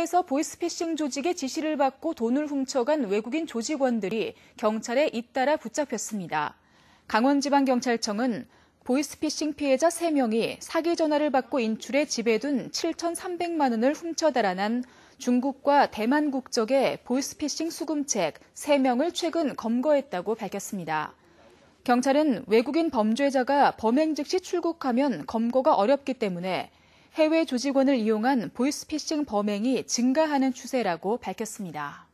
해외에서 보이스피싱 조직의 지시를 받고 돈을 훔쳐간 외국인 조직원들이 경찰에 잇따라 붙잡혔습니다. 강원지방경찰청은 보이스피싱 피해자 3명이 사기 전화를 받고 인출해 집에 둔 7,300만 원을 훔쳐 달아난 중국과 대만 국적의 보이스피싱 수금책 3명을 최근 검거했다고 밝혔습니다. 경찰은 외국인 범죄자가 범행 즉시 출국하면 검거가 어렵기 때문에 해외 조직원을 이용한 보이스피싱 범행이 증가하는 추세라고 밝혔습니다.